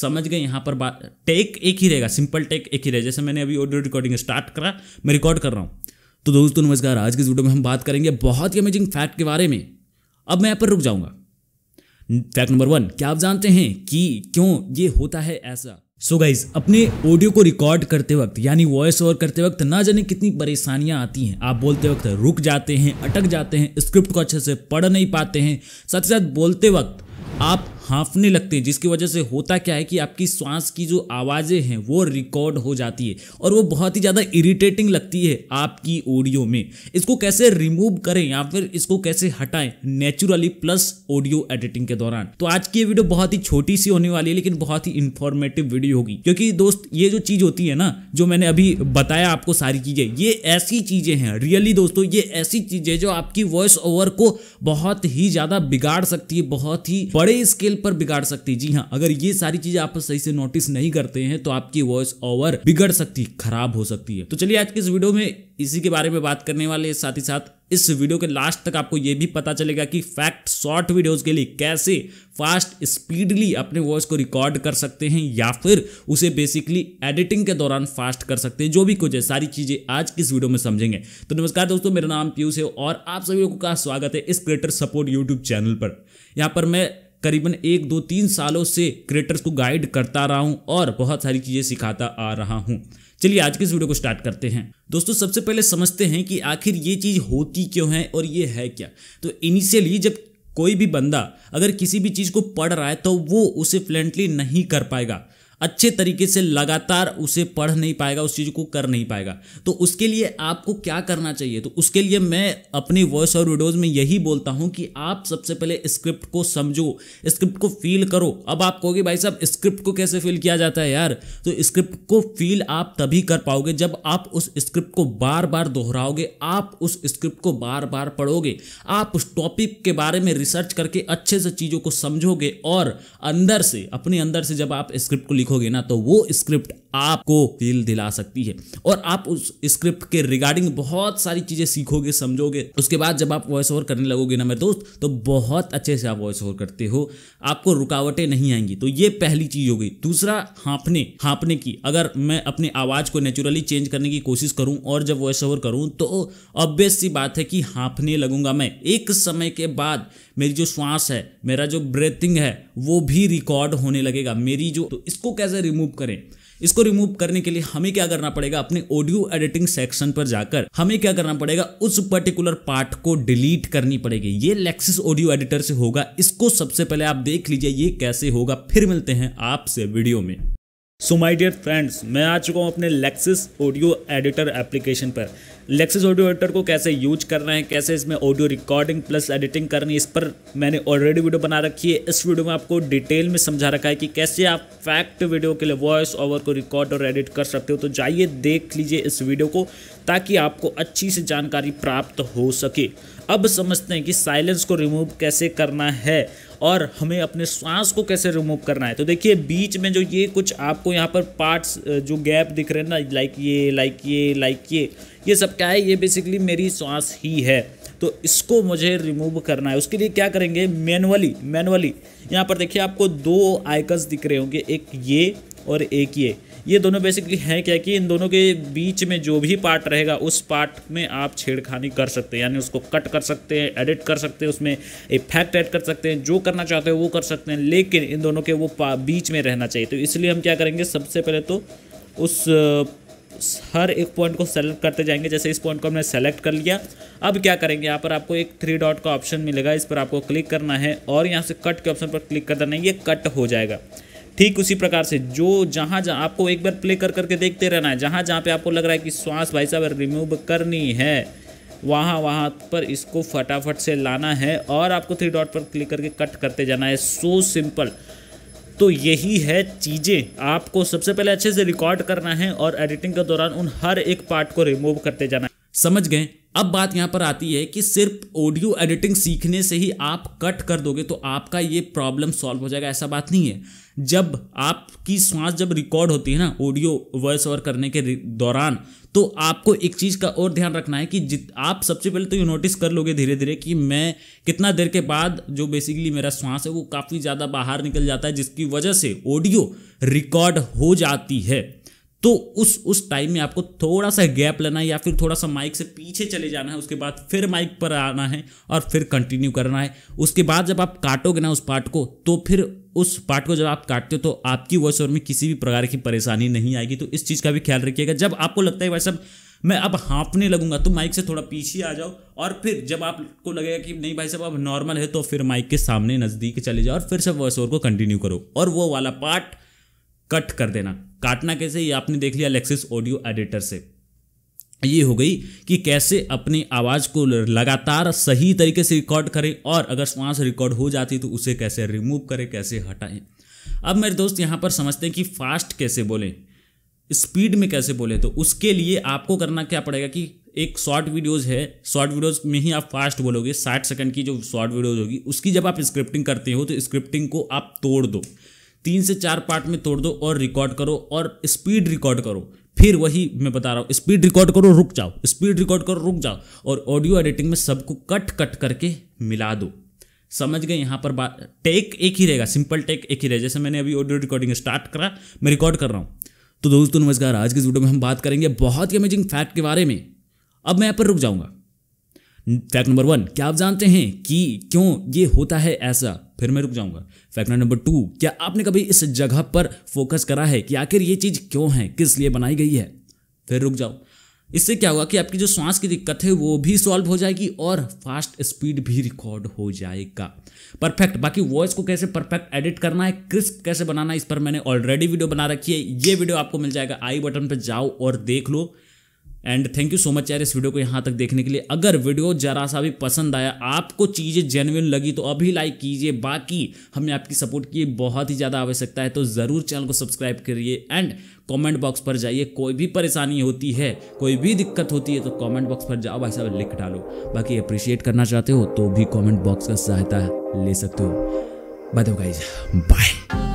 समझ गए यहाँ पर बात टेक एक ही रहेगा सिंपल टेक एक ही रहेगा जैसे मैंने अभी ऑडियो रिकॉर्डिंग स्टार्ट करा मैं रिकॉर्ड कर रहा हूँ तो दोस्तों नमस्कार आज के वीडियो में हम बात करेंगे बहुत ही अमेजिंग फैक्ट के बारे में अब मैं यहाँ पर रुक जाऊँगा फैक्ट नंबर वन क्या आप जानते हैं कि क्यों ये होता है ऐसा सो so गाइज अपने ऑडियो को रिकॉर्ड करते वक्त यानी वॉइस ओवर करते वक्त ना जाने कितनी परेशानियां आती हैं आप बोलते वक्त रुक जाते हैं अटक जाते हैं स्क्रिप्ट को अच्छे से पढ़ नहीं पाते हैं साथ ही साथ बोलते वक्त आप हाँफने लगते हैं जिसकी वजह से होता क्या है कि आपकी सांस की जो आवाज़ें हैं वो रिकॉर्ड हो जाती है और वो बहुत ही ज़्यादा इरिटेटिंग लगती है आपकी ऑडियो में इसको कैसे रिमूव करें या फिर इसको कैसे हटाएं नेचुरली प्लस ऑडियो एडिटिंग के दौरान तो आज की ये वीडियो बहुत ही छोटी सी होने वाली है लेकिन बहुत ही इंफॉर्मेटिव वीडियो होगी क्योंकि दोस्त ये जो चीज़ होती है ना जो मैंने अभी बताया आपको सारी चीज़ें ये ऐसी चीज़ें हैं रियली दोस्तों ये ऐसी चीज़ें जो आपकी वॉइस ओवर को बहुत ही ज़्यादा बिगाड़ सकती है बहुत ही बड़े स्केल स्केल पर बिगाड़ सकती जी हाँ अगर ये सारी चीजें आप सही से नोटिस नहीं करते हैं तो आपकी वॉइस ओवर बिगड़ सकती खराब हो सकती है तो चलिए आज के इस वीडियो में इसी के बारे में बात करने वाले साथ ही साथ इस वीडियो के लास्ट तक आपको यह भी पता चलेगा कि फैक्ट शॉर्ट वीडियोस के लिए कैसे फास्ट स्पीडली अपने वॉइस को रिकॉर्ड कर सकते हैं या फिर उसे बेसिकली एडिटिंग के दौरान फास्ट कर सकते हैं जो भी कुछ है सारी चीज़ें आज की इस वीडियो में समझेंगे तो नमस्कार दोस्तों मेरा नाम पीयूष है और आप सभी लोगों का स्वागत है इस क्रिएटर सपोर्ट यूट्यूब चैनल पर यहां पर मैं करीबन एक दो तीन सालों से क्रिएटर्स को गाइड करता रहा हूँ और बहुत सारी चीज़ें सिखाता आ रहा हूँ चलिए आज के इस वीडियो को स्टार्ट करते हैं दोस्तों सबसे पहले समझते हैं कि आखिर ये चीज़ होती क्यों है और ये है क्या तो इनिशियली जब कोई भी बंदा अगर किसी भी चीज़ को पढ़ रहा है तो वो उसे फ्लेंटली नहीं कर पाएगा अच्छे तरीके से लगातार उसे पढ़ नहीं पाएगा उस चीज़ को कर नहीं पाएगा तो उसके लिए आपको क्या करना चाहिए तो उसके लिए मैं अपनी वॉइस और वीडियोज़ में यही बोलता हूँ कि आप सबसे पहले स्क्रिप्ट को समझो स्क्रिप्ट को फील करो अब आप कहोगे भाई साहब स्क्रिप्ट को कैसे फील किया जाता है यार तो स्क्रिप्ट को फील आप तभी कर पाओगे जब आप उस स्क्रिप्ट को बार बार दोहराओगे आप उस स्क्रिप्ट को बार बार पढ़ोगे आप उस टॉपिक के बारे में रिसर्च करके अच्छे से चीज़ों को समझोगे और अंदर से अपने अंदर से जब आप स्क्रिप्ट को लिखो देखोगे ना तो वो स्क्रिप्ट आपको दिल दिला सकती है और आप उस स्क्रिप्ट के रिगार्डिंग बहुत सारी चीज़ें सीखोगे समझोगे उसके बाद जब आप वॉइस ओवर करने लगोगे ना मेरे दोस्त तो बहुत अच्छे से आप वॉइस ओवर करते हो आपको रुकावटें नहीं आएंगी तो ये पहली चीज़ हो गई दूसरा हाँपने हाँपने की अगर मैं अपने आवाज़ को नेचुरली चेंज करने की कोशिश करूँ और जब वॉइस ओवर करूँ तो ऑब्वियस सी बात है कि हाँपने लगूंगा मैं एक समय के बाद मेरी जो श्वास है मेरा जो ब्रेथिंग है वो भी रिकॉर्ड होने लगेगा मेरी जो तो इसको कैसे रिमूव करें इसको रिमूव करने के लिए हमें क्या करना पड़ेगा अपने ऑडियो एडिटिंग सेक्शन पर जाकर हमें क्या करना पड़ेगा उस पर्टिकुलर पार्ट को डिलीट करनी पड़ेगी ये लेक्सिस ऑडियो एडिटर से होगा इसको सबसे पहले आप देख लीजिए ये कैसे होगा फिर मिलते हैं आपसे वीडियो में सो माई डियर फ्रेंड्स मैं आ चुका हूँ अपने लेक्सिस ऑडियो एडिटर एप्लीकेशन पर लेक्सिस ऑडियो एडिटर को कैसे यूज करना है कैसे इसमें ऑडियो रिकॉर्डिंग प्लस एडिटिंग करनी इस पर मैंने ऑलरेडी वीडियो बना रखी है इस वीडियो में आपको डिटेल में समझा रखा है कि कैसे आप फैक्ट वीडियो के लिए वॉइस ओवर को रिकॉर्ड और एडिट कर सकते हो तो जाइए देख लीजिए इस वीडियो को ताकि आपको अच्छी से जानकारी प्राप्त हो सके अब समझते हैं कि साइलेंस को रिमूव कैसे करना है और हमें अपने सांस को कैसे रिमूव करना है तो देखिए बीच में जो ये कुछ आपको यहाँ पर पार्ट्स जो गैप दिख रहे हैं ना लाइक ये लाइक ये लाइक ये ये सब क्या है ये बेसिकली मेरी सांस ही है तो इसको मुझे रिमूव करना है उसके लिए क्या करेंगे मैनुअली मैनुअली यहाँ पर देखिए आपको दो आइकन्स दिख रहे होंगे एक ये और एक ये ये दोनों बेसिकली हैं क्या कि इन दोनों के बीच में जो भी पार्ट रहेगा उस पार्ट में आप छेड़खानी कर सकते हैं यानी उसको कट कर सकते हैं एडिट कर सकते हैं उसमें इफेक्ट ऐड कर सकते हैं जो करना चाहते हैं वो कर सकते हैं लेकिन इन दोनों के वो बीच में रहना चाहिए तो इसलिए हम क्या करेंगे सबसे पहले तो उस हर एक पॉइंट को सेलेक्ट करते जाएंगे जैसे इस पॉइंट को हमने सेलेक्ट कर लिया अब क्या करेंगे यहाँ पर आपको एक थ्री डॉट का ऑप्शन मिलेगा इस पर आपको क्लिक करना है और यहाँ से कट के ऑप्शन पर क्लिक कर देना ये कट हो जाएगा ठीक उसी प्रकार से जो जहाँ जहाँ आपको एक बार प्ले कर करके देखते रहना है जहाँ जहाँ पे आपको लग रहा है कि श्वास भाई साहब रिमूव करनी है वहाँ वहाँ पर इसको फटाफट से लाना है और आपको थ्री डॉट पर क्लिक करके कट करते जाना है सो सिंपल तो यही है चीज़ें आपको सबसे पहले अच्छे से रिकॉर्ड करना है और एडिटिंग के दौरान उन हर एक पार्ट को रिमूव करते जाना है समझ गए अब बात यहाँ पर आती है कि सिर्फ ऑडियो एडिटिंग सीखने से ही आप कट कर दोगे तो आपका ये प्रॉब्लम सॉल्व हो जाएगा ऐसा बात नहीं है जब आपकी सांस जब रिकॉर्ड होती है ना ऑडियो वॉइस ओवर करने के दौरान तो आपको एक चीज़ का और ध्यान रखना है कि जित आप सबसे पहले तो ये नोटिस कर लोगे धीरे धीरे कि मैं कितना देर के बाद जो बेसिकली मेरा श्वास है वो काफ़ी ज़्यादा बाहर निकल जाता है जिसकी वजह से ऑडियो रिकॉर्ड हो जाती है तो उस उस टाइम में आपको थोड़ा सा गैप लेना है या फिर थोड़ा सा माइक से पीछे चले जाना है उसके बाद फिर माइक पर आना है और फिर कंटिन्यू करना है उसके बाद जब आप काटोगे ना उस पार्ट को तो फिर उस पार्ट को जब आप काटते हो तो आपकी वॉइस ओवर में किसी भी प्रकार की परेशानी नहीं आएगी तो इस चीज़ का भी ख्याल रखिएगा जब आपको लगता है भाई साहब मैं अब हाँपने लगूंगा तो माइक से थोड़ा पीछे आ जाओ और फिर जब आपको लगेगा कि नहीं भाई साहब अब नॉर्मल है तो फिर माइक के सामने नज़दीक चले जाओ और फिर से वॉइस ओवर को कंटिन्यू करो और वो वाला पार्ट कट कर देना काटना कैसे ये आपने देख लिया लेक्सिस ऑडियो एडिटर से ये हो गई कि कैसे अपनी आवाज़ को लगातार सही तरीके से रिकॉर्ड करें और अगर वहाँ से रिकॉर्ड हो जाती तो उसे कैसे रिमूव करें कैसे हटाएं अब मेरे दोस्त यहाँ पर समझते हैं कि फास्ट कैसे बोलें स्पीड में कैसे बोलें तो उसके लिए आपको करना क्या पड़ेगा कि एक शॉर्ट वीडियोज़ है शॉर्ट वीडियोज़ में ही आप फास्ट बोलोगे साठ सेकंड की जो शॉर्ट वीडियोज़ होगी उसकी जब आप स्क्रिप्टिंग करते हो तो स्क्रिप्टिंग को आप तोड़ दो तीन से चार पार्ट में तोड़ दो और रिकॉर्ड करो और स्पीड रिकॉर्ड करो फिर वही मैं बता रहा हूँ स्पीड रिकॉर्ड करो रुक जाओ स्पीड रिकॉर्ड करो रुक जाओ और ऑडियो एडिटिंग में सबको कट कट करके मिला दो समझ गए यहाँ पर बात टेक एक ही रहेगा सिंपल टेक एक ही रहेगा जैसे मैंने अभी ऑडियो रिकॉर्डिंग स्टार्ट करा मैं रिकॉर्ड कर रहा हूँ तो दोस्तों नमस्कार आज के वीडियो में हम बात करेंगे बहुत ही अमेजिंग फैक्ट के बारे में अब मैं यहाँ पर रुक जाऊँगा फैक्ट नंबर वन क्या आप जानते हैं कि क्यों ये होता है ऐसा फिर मैं रुक जाऊंगा फैक्टर नंबर टू क्या आपने कभी इस जगह पर फोकस करा है कि आखिर ये चीज़ क्यों है किस लिए बनाई गई है फिर रुक जाओ इससे क्या होगा कि आपकी जो सांस की दिक्कत है वो भी सॉल्व हो जाएगी और फास्ट स्पीड भी रिकॉर्ड हो जाएगा परफेक्ट बाकी वॉइस को कैसे परफेक्ट एडिट करना है क्रिस्प कैसे बनाना है इस पर मैंने ऑलरेडी वीडियो बना रखी है ये वीडियो आपको मिल जाएगा आई बटन पर जाओ और देख लो and thank you so much यार इस वीडियो को यहाँ तक देखने के लिए अगर वीडियो जरा सा भी पसंद आया आपको चीज़ें जेनविन लगी तो अभी लाइक कीजिए बाकी हमें आपकी सपोर्ट की बहुत ही ज़्यादा आवश्यकता है तो ज़रूर चैनल को सब्सक्राइब करिए एंड कमेंट बॉक्स पर जाइए कोई भी परेशानी होती है कोई भी दिक्कत होती है तो कमेंट बॉक्स पर जाओ भाई साहब लिख डालो बाकी अप्रिशिएट करना चाहते हो तो भी कमेंट बॉक्स का सहायता ले सकते हो बाय बाय